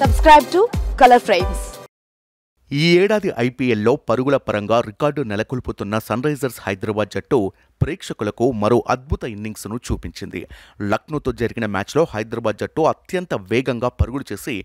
subscribe to Colour frames ఈ ఏడాది ఐపీఎల్లో పరుగుల పరంగా రికార్డు నెలకొల్పుతున్న సన్ రైజర్స్ హైదరాబాద్ జట్టు ప్రేక్షకులకు మరో అద్భుత ఇన్నింగ్స్ను చూపించింది లక్నోతో జరిగిన మ్యాచ్లో హైదరాబాద్ జట్టు అత్యంత వేగంగా పరుగులు చేసి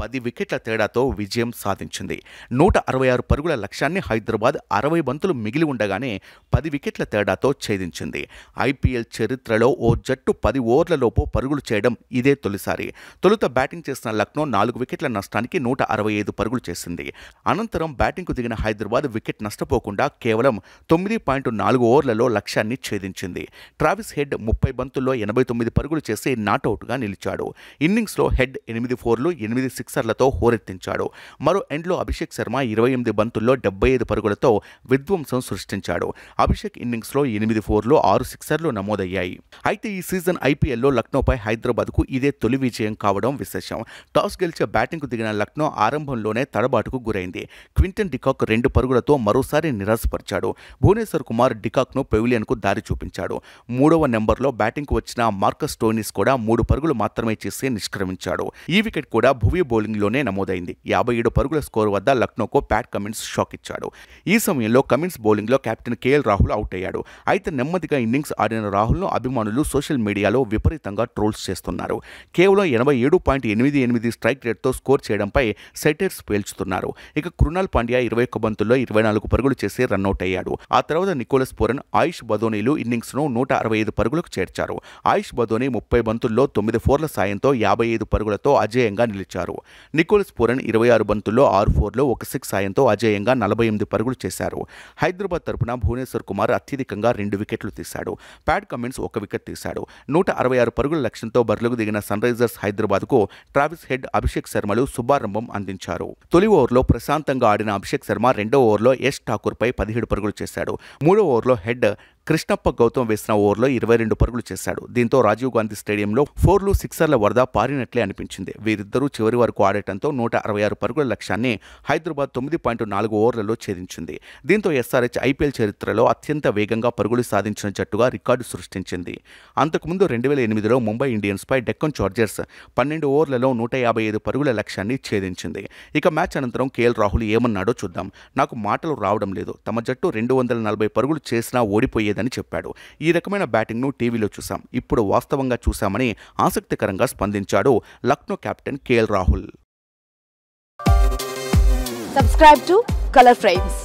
పది వికెట్ల తేడాతో విజయం సాధించింది నూట అరవై ఆరు పరుగుల లక్ష్యాన్ని హైదరాబాద్ అరవై బంతులు మిగిలి ఉండగానే పది వికెట్ల తేడాతో ఛేదించింది ఐపీఎల్ చరిత్రలో ఓ జట్టు పది ఓవర్లలోపు పరుగులు చేయడం ఇదే తొలిసారి తొలుత బ్యాటింగ్ చేసిన లక్నో నాలుగు వికెట్ల నష్టానికి నూట అరవై ఐదు పరుగులు చేసింది అనంతరం బ్యాటింగ్కు దిగిన హైదరాబాద్ వికెట్ నష్టపోకుండా కేవలం తొమ్మిది పాయింట్ నాలుగు ఓవర్లలో లక్ష్యాన్ని ఛేదించింది ట్రావిస్ హెడ్ ముప్పై బంతుల్లో ఎనభై తొమ్మిది పరుగులు చేసి నాటౌట్గా నిలిచాడు ఇన్నింగ్స్లో హెడ్ ఎనిమిది ఫోర్లు ఎనిమిది సిక్సర్లతో హోరెత్తించాడు మరో ఎండ్లో అభిషేక్ శర్మ ఇరవై ఎనిమిది బంతుల్లో డెబ్బై ఐదు పరుగులతో విధ్వంసం సృష్టించాడు అభిషేక్ ఇన్నింగ్స్లో ఎనిమిది ఫోర్లు ఆరు సిక్సర్లు నమోదయ్యాయి అయితే ఈ సీజన్ ఐపీఎల్లో లక్నోపై హైదరాబాద్కు ఇదే తొలి విజయం కావడం విశేషం టాస్ గెలిచే బ్యాటింగ్కు దిగిన లక్నో ఆరంభంలోనే తడబాటుకు గురైంది క్వింటన్ డికాక్ రెండు పరుగులతో మరోసారి నిరాశపరిచాడు భువనేశ్వర్ కుమార్ డికాక్ను పెవిలియన్కు దారి చూపించాడు మూడవ నెంబర్లో బ్యాటింగ్కు వచ్చిన మార్కస్ టోనిస్ కూడా మూడు పరుగులు మాత్రమే చేసి నిష్క్రమించాడు ఈ వికెట్ కూడా భువి బౌలింగ్లోనే నమోదైంది యాభై ఏడు పరుగుల స్కోర్ వద్ద లక్నోకు ప్యాట్ కమిన్స్ షాక్ ఇచ్చాడు ఈ సమయంలో కమిన్స్ బౌలింగ్లో కెప్టెన్ కేఎల్ రాహుల్ అవుట్ అయ్యాడు అయితే నెమ్మదిగా ఇన్నింగ్స్ ఆడిన రాహుల్ను అభిమానులు సోషల్ మీడియాలో విపరీతంగా ట్రోల్స్ చేస్తున్నారు కేవలం ఎనభై ఏడు పాయింట్ ఎనిమిది ఎనిమిది స్ట్రైక్ రేట్తో స్కోర్ చేయడంపై సెటర్స్ పేల్చుతున్నారు ఇక కృణాల్ పాండ్యా ఇరవై ఒక్క బంతుల్లో ఇరవై నాలుగు పరుగులు చేసి రన్అట్ అయ్యాడు ఆ తర్వాత నికోలస్ పూరన్ ఆయుష్ బదోనీలు ఇన్నింగ్స్ను నూట అరవై ఐదు పరుగులకు చేర్చారు ఆయుష్ బదోని ముప్పై బంతుల్లో తొమ్మిది ఫోర్ల సాయంతో యాభై ఐదు పరుగులతో అజేయంగా నిలిచారు నికోలస్ పూరన్ ఇరవై ఆరు బంతుల్లో ఆరు ఫోర్లో ఒక సిక్స్ సాయంతో అజేయంగా నలభై ఎనిమిది పరుగులు చేశారు హైదరాబాద్ తరపున భువనేశ్వర్ కుమార్ అత్యధికంగా రెండు వికెట్లు తీశాడు ప్యాడ్ కమిన్స్ ఒక వికెట్ తీశాడు నూట అరవై ఆరు పరుగుల లక్ష్యంతో బరులకు దిగిన సన్ రైజర్స్ హైదరాబాద్కు ట్రావిస్ హెడ్ అభిషేక్ శర్మలు శుభారంభం అందించారు తొలి ఓవర్లో ప్రశాంతంగా ఆడిన అభిషేక్ శర్మ రెండో ఓవర్లో యష్ ఠాకూర్పై పదిహేడు పరుగులు చేశాడు మూడో ఓవర్లో హెడ్ కృష్ణప్ప గౌతమ్ వేసిన ఓవర్లో ఇరవై రెండు పరుగులు చేశాడు దీంతో రాజీవ్ గాంధీ స్టేడియంలో ఫోర్లు సిక్సర్ల వరద పారినట్లే అనిపించింది వీరిద్దరూ చివరి వరకు ఆడటంతో నూట అరవై ఆరు పరుగుల లక్ష్యాన్ని హైదరాబాద్ తొమ్మిది పాయింట్ నాలుగు ఓవర్లలో ఛేదించింది దీంతో ఎస్ఆర్హెచ్ ఐపీఎల్ చరిత్రలో అత్యంత వేగంగా పరుగులు సాధించిన జట్టుగా రికార్డు సృష్టించింది అంతకుముందు రెండు వేల ఎనిమిదిలో ముంబై ఇండియన్స్పై డెక్కన్ చార్జర్స్ పన్నెండు ఓవర్లలో నూట యాభై ఐదు పరుగుల లక్ష్యాన్ని ఛేదించింది ఇక మ్యాచ్ అనంతరం కేఎల్ రాహుల్ ఏమన్నాడో చూద్దాం నాకు మాటలు రావడం లేదు తమ జట్టు రెండు వందల నలభై పరుగులు చేసినా ఓడిపోయే చేయదని చెప్పాడు ఈ రకమైన బ్యాటింగ్ను టీవీలో చూశాం ఇప్పుడు వాస్తవంగా చూశామని ఆసక్తికరంగా స్పందించాడు Lucknow captain KL Rahul subscribe to Colour frames